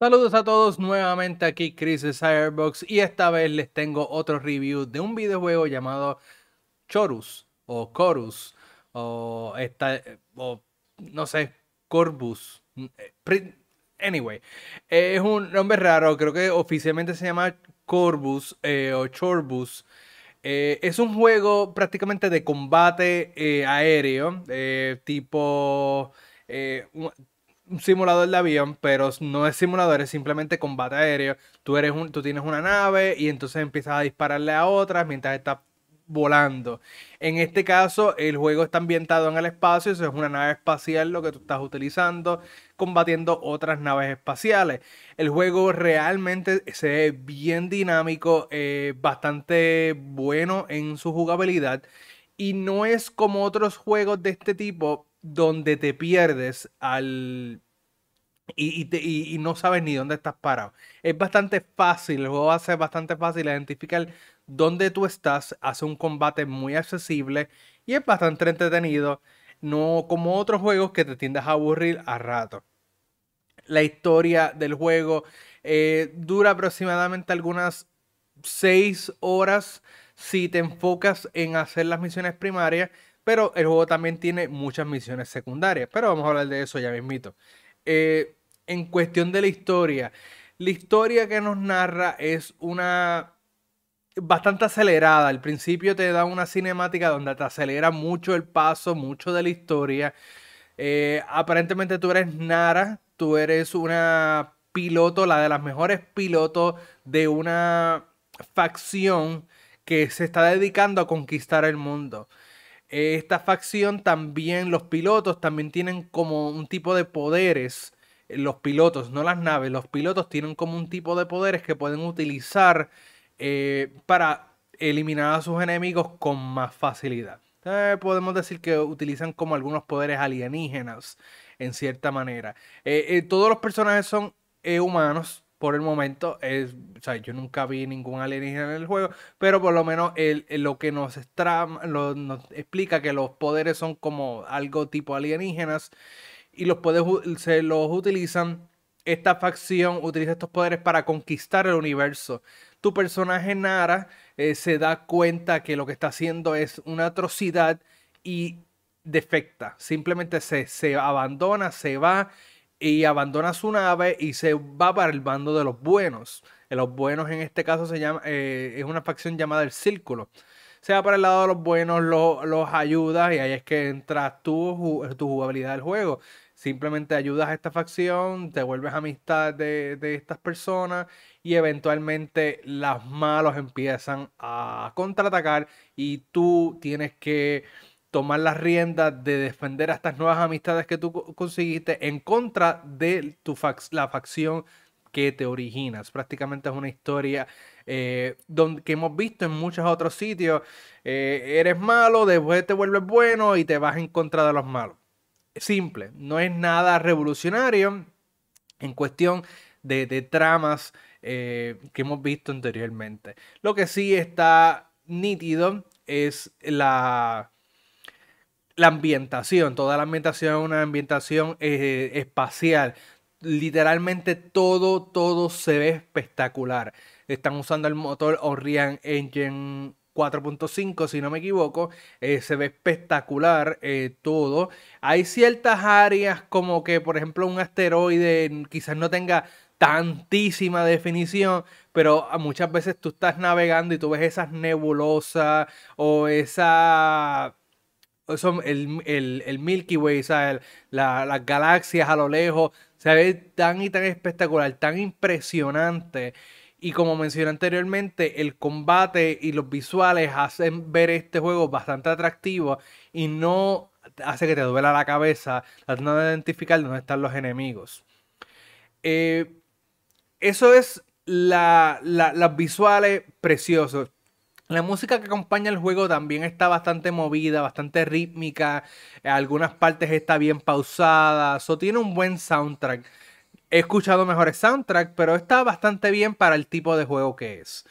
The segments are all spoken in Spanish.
Saludos a todos nuevamente aquí Chris de Cyberbox y esta vez les tengo otro review de un videojuego llamado Chorus o Chorus o, esta, o no sé, Corbus. Mm, eh, anyway, eh, es un nombre raro, creo que oficialmente se llama Corbus eh, o Chorbus. es un juego prácticamente de combate aéreo, tipo un simulador de avión, pero no es simulador, es simplemente combate aéreo. Tú, eres un, tú tienes una nave y entonces empiezas a dispararle a otras mientras estás volando. En este caso, el juego está ambientado en el espacio, eso es una nave espacial lo que tú estás utilizando, combatiendo otras naves espaciales. El juego realmente se ve bien dinámico, eh, bastante bueno en su jugabilidad. Y no es como otros juegos de este tipo donde te pierdes al... Y, no sabes ni dónde estás parado. Es bastante fácil, el juego hace bastante fácil identificar dónde tú estás, hace un combate muy accesible y es bastante entretenido, no como otros juegos que te tiendas a aburrir a rato. La historia del juego eh, dura aproximadamente algunas 6 horas si te enfocas en hacer las misiones primarias pero el juego también tiene muchas misiones secundarias, pero vamos a hablar de eso ya mismito. Eh, en cuestión de la historia, la historia que nos narra es una bastante acelerada. Al principio te da una cinemática donde te acelera mucho el paso, mucho de la historia. Eh, aparentemente tú eres Nara, tú eres una piloto, la de las mejores pilotos de una facción que se está dedicando a conquistar el mundo esta facción también, los pilotos también tienen como un tipo de poderes. Eh, los pilotos, no las naves, los pilotos tienen como un tipo de poderes que pueden utilizar eh, para eliminar a sus enemigos con más facilidad. Eh, podemos decir que utilizan como algunos poderes alienígenas, en cierta manera. todos los personajes son humanos, por el momento es, yo nunca vi ningún alienígena en el juego, pero por lo menos lo que nos, explica que los poderes son como algo tipo alienígenas y los poderes se los utilizan. Esta facción utiliza estos poderes para conquistar el universo. Tu personaje Nara eh, se da cuenta que lo que está haciendo es una atrocidad y defecta. Simplemente se, se abandona, se va y abandona su nave y se va para el bando de los buenos. Eh, los buenos en este caso se llama, eh, es una facción llamada el Círculo. Se va para el lado de los buenos, los ayudas y ahí es que entras tú, eh, tu, jugabilidad del juego. Simplemente ayudas a esta facción, te vuelves amistad de, de estas personas y eventualmente las malos empiezan a contraatacar y tú tienes que tomar las riendas de defender a estas nuevas amistades que tú conseguiste en contra de tu fac la facción que te originas. Prácticamente es una historia eh, que hemos visto en muchos otros sitios. Eh, eres malo, después te vuelves bueno y te vas en contra de los malos. Simple, no es nada revolucionario en cuestión de, tramas eh, que hemos visto anteriormente. Lo que sí está nítido es la la ambientación, toda la ambientación, es una ambientación eh, espacial. Literalmente todo, todo se ve espectacular. Están usando el motor Orion Engine 4.5, si no me equivoco. Eh, se ve espectacular eh, todo. Hay ciertas áreas como que, por ejemplo, un asteroide quizás no tenga tantísima definición, pero muchas veces tú estás navegando y tú ves esas nebulosas o esa son el, Milky Way, o La, las galaxias a lo lejos, se ve tan y tan espectacular, tan impresionante. Y como mencioné anteriormente, el combate y los visuales hacen ver este juego bastante atractivo y no hace que te duela la cabeza tratando de identificar dónde están los enemigos. Eh, eso es la, las visuales preciosos. La música que acompaña el juego también está bastante movida, bastante rítmica. algunas partes está bien pausada. O tiene un buen soundtrack. He escuchado mejores soundtracks, pero está bastante bien para el tipo de juego que es.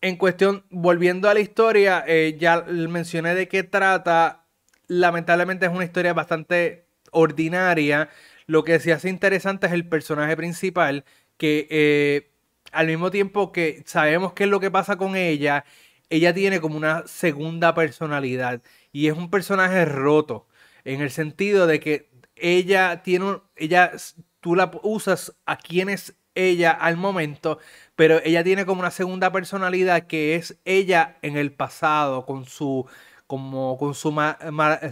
En cuestión, volviendo a la historia, eh, ya mencioné de qué trata. Lamentablemente es una historia bastante ordinaria. Lo que sí hace interesante es el personaje principal, que eh, al mismo tiempo que sabemos qué es lo que pasa con ella, ella tiene como una segunda personalidad y es un personaje roto en el sentido de que ella tiene ella tú la usas a quien es ella al momento, pero ella tiene como una segunda personalidad que es ella en el pasado con su como con su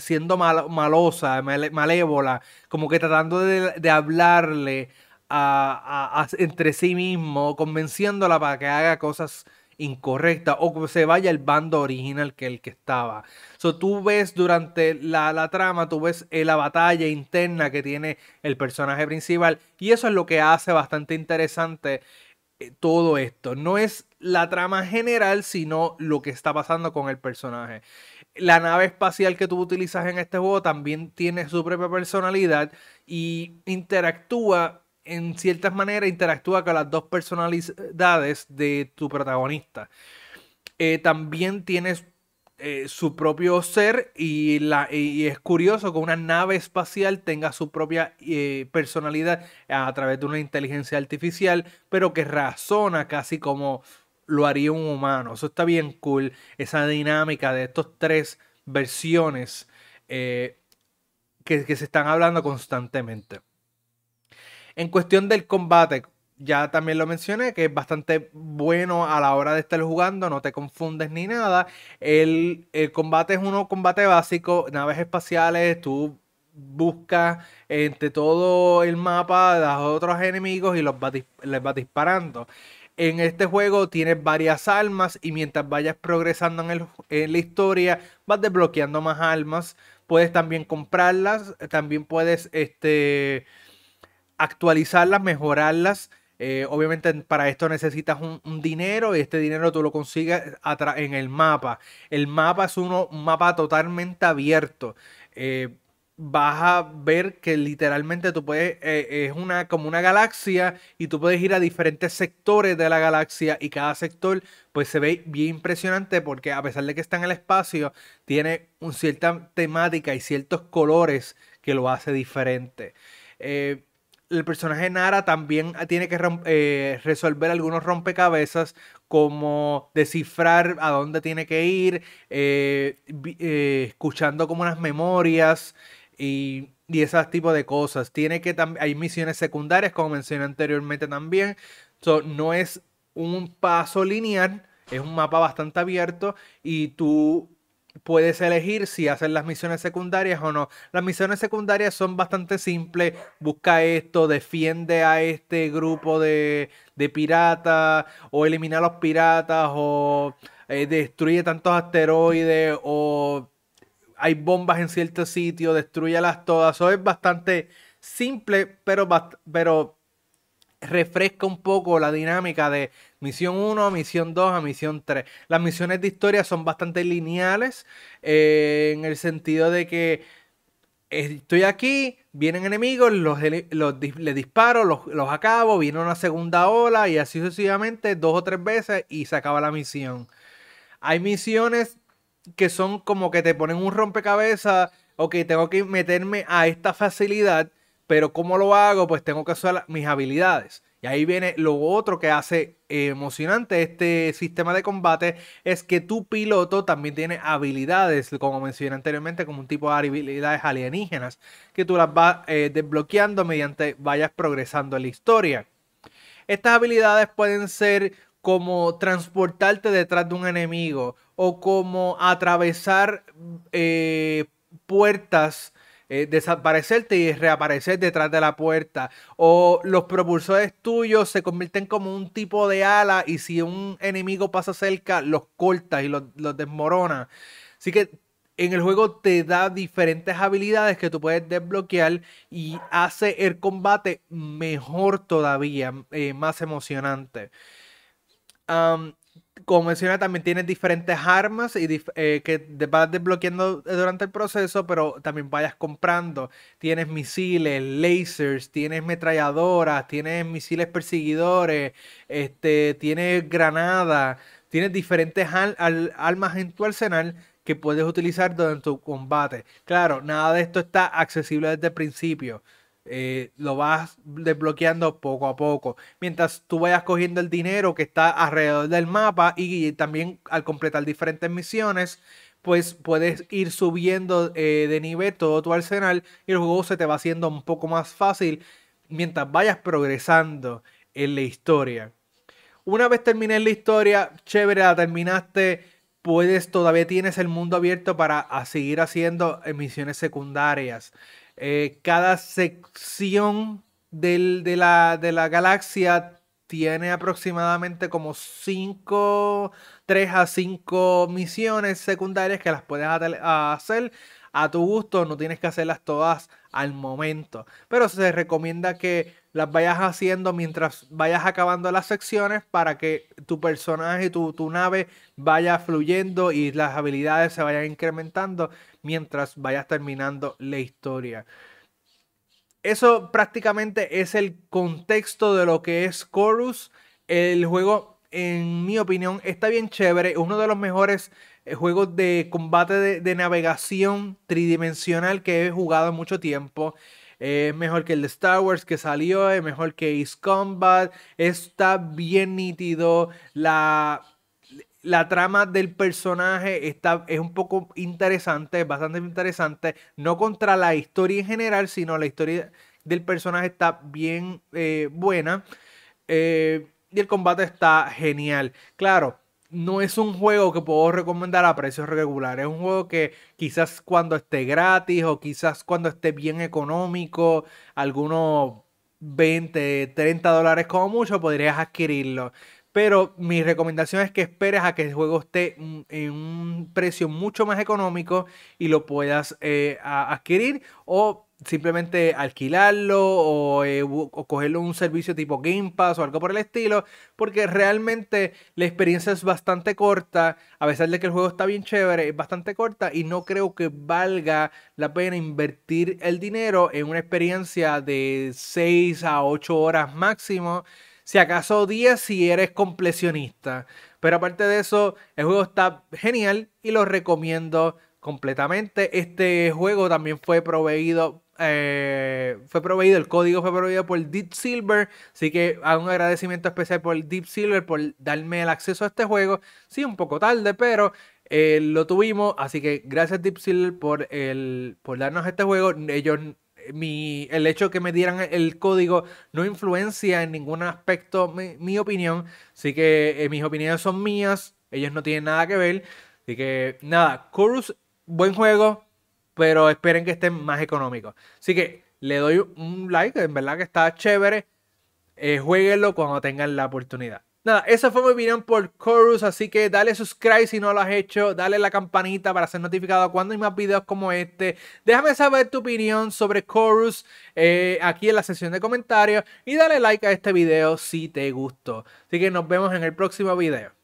siendo malosa, malévola, como que tratando de, hablarle a, entre sí mismo, convenciéndola para que haga cosas incorrecta o se vaya el bando original que el que estaba. So, tú ves durante la, la trama, tú ves eh, la batalla interna que tiene el personaje principal y eso es lo que hace bastante interesante eh, todo esto. No es la trama general, sino lo que está pasando con el personaje. La nave espacial que tú utilizas en este juego también tiene su propia personalidad y interactúa en ciertas maneras interactúa con las dos personalidades de tu protagonista. Eh, también tienes eh, su propio ser y, la, es curioso que una nave espacial tenga su propia eh, personalidad a través de una inteligencia artificial, pero que razona casi como lo haría un humano. Eso está bien cool, esa dinámica de estas tres versiones que se están hablando constantemente. En cuestión del combate, ya también lo mencioné, que es bastante bueno a la hora de estar jugando, no te confundes ni nada. El, combate es uno combate básico, naves espaciales, tú buscas entre todo el mapa a los otros enemigos y los les vas disparando. En este juego tienes varias armas y mientras vayas progresando en, en la historia vas desbloqueando más armas. Puedes también comprarlas, también puedes este, actualizarlas, mejorarlas. Eh, obviamente para esto necesitas un, dinero y este dinero tú lo consigues en el mapa. El mapa es uno, un mapa totalmente abierto. Eh, vas a ver que literalmente tú puedes, eh, es una, como una galaxia y tú puedes ir a diferentes sectores de la galaxia y cada sector pues se ve bien impresionante porque a pesar de que está en el espacio, tiene una cierta temática y ciertos colores que lo hace diferente el personaje Nara también tiene que eh, resolver algunos rompecabezas, como descifrar a dónde tiene que ir, eh, eh, escuchando como unas memorias y, y esas tipo de cosas. Tiene que hay misiones secundarias, como mencioné anteriormente también. no es un paso lineal, es un mapa bastante abierto y tú puedes elegir si hacer las misiones secundarias o no. Las misiones secundarias son bastante simples. Busca esto, defiende a este grupo de, piratas o elimina a los piratas o eh, destruye tantos asteroides o hay bombas en cierto sitio, las todas. Eso es bastante simple, pero, pero refresca un poco la dinámica de misión 1 a misión 2 a misión 3. Las misiones de historia son bastante lineales eh, en el sentido de que estoy aquí, vienen enemigos, los, les disparo, los, acabo, viene una segunda ola y así sucesivamente dos o tres veces y se acaba la misión. Hay misiones que son como que te ponen un rompecabezas, que tengo que meterme a esta facilidad pero ¿cómo lo hago? Pues tengo que usar mis habilidades. Y ahí viene lo otro que hace eh, emocionante este sistema de combate, es que tu piloto también tiene habilidades, como mencioné anteriormente, como un tipo de habilidades alienígenas, que tú las vas eh, desbloqueando mediante vayas progresando en la historia. Estas habilidades pueden ser como transportarte detrás de un enemigo o como atravesar eh, puertas eh, desaparecerte y reaparecer detrás de la puerta. O los propulsores tuyos se convierten como un tipo de ala y si un enemigo pasa cerca, los cortas y los, desmorona. Así que en el juego te da diferentes habilidades que tú puedes desbloquear y hace el combate mejor todavía, eh, más emocionante como menciona también tienes diferentes armas y eh, que te vas desbloqueando eh, durante el proceso, pero también vayas comprando. Tienes misiles, lasers, tienes metralladoras, tienes misiles perseguidores, este, tienes granadas, tienes diferentes armas en tu arsenal que puedes utilizar durante tu combate. Claro, nada de esto está accesible desde el principio. Eh, lo vas desbloqueando poco a poco. Mientras tú vayas cogiendo el dinero que está alrededor del mapa y también al completar diferentes misiones, pues puedes ir subiendo eh, de nivel todo tu arsenal y el juego se te va haciendo un poco más fácil mientras vayas progresando en la historia. Una vez termines la historia, chévere, la terminaste, puedes, todavía tienes el mundo abierto para seguir haciendo eh, misiones secundarias. Eh, cada sección de, la, de la galaxia tiene aproximadamente como 5, a 5 misiones secundarias que las puedes hacer a tu gusto, no tienes que hacerlas todas al momento. Pero se recomienda que las vayas haciendo mientras vayas acabando las secciones para que tu personaje, tu, nave vaya fluyendo y las habilidades se vayan incrementando mientras vayas terminando la historia. Eso prácticamente es el contexto de lo que es Chorus. El juego, en mi opinión, está bien chévere. Uno de los mejores eh, juegos de combate de, de navegación tridimensional que he jugado mucho tiempo. Eh, es mejor que el de Star Wars que salió, es mejor que Ace Combat, está bien nítido, la, la trama del personaje está, es un poco interesante, bastante interesante, no contra la historia en general, sino la historia del personaje está bien eh, buena eh, y el combate está genial. Claro, no es un juego que puedo recomendar a precios regulares. Es un juego que quizás cuando esté gratis o quizás cuando esté bien económico, algunos 20, 30 dólares como mucho, podrías adquirirlo. Pero mi recomendación es que esperes a que el juego esté en un precio mucho más económico y lo puedas eh, adquirir o simplemente alquilarlo o, coger eh, cogerlo un servicio tipo Game Pass o algo por el estilo, porque realmente la experiencia es bastante corta, a pesar de que el juego está bien chévere, es bastante corta y no creo que valga la pena invertir el dinero en una experiencia de 6 a 8 horas máximo, si acaso 10 si eres completionista. Pero aparte de eso, el juego está genial y lo recomiendo completamente. Este juego también fue proveído eh, fue proveído, el código fue proveído por Deep Silver, así que hago un agradecimiento especial por Deep Silver por darme el acceso a este juego. Sí, un poco tarde, pero eh, lo tuvimos, así que gracias Deep Silver por, el, por darnos este juego. Ellos mi, el hecho que me dieran el código no influencia en ningún aspecto mi, opinión. Así que eh, mis opiniones son mías, ellos no tienen nada que ver. Así que nada, Chorus, buen juego pero esperen que estén más económicos. Así que le doy un like, en verdad que está chévere. Eh, jueguenlo cuando tengan la oportunidad. Nada, esa fue mi opinión por Chorus, así que dale subscribe si no lo has hecho, dale la campanita para ser notificado cuando hay más videos como este. Déjame saber tu opinión sobre Chorus eh, aquí en la sección de comentarios y dale like a este video si te gustó. Así que nos vemos en el próximo video.